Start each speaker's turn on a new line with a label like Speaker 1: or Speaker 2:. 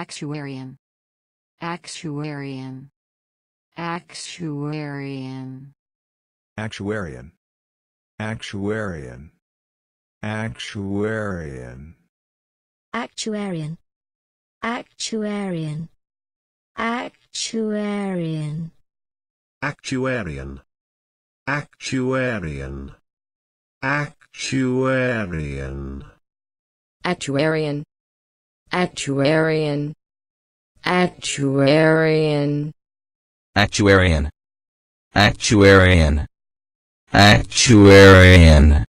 Speaker 1: Actuarian. Actuarian. Actuarian.
Speaker 2: Actuarian. Actuarian. Actuarian.
Speaker 3: Actuarian. Actuarian.
Speaker 4: Actuarian. Actuarian. Actuarian. Actuarian.
Speaker 5: Actuarian actuarian actuarian
Speaker 4: actuarian actuarian actuarian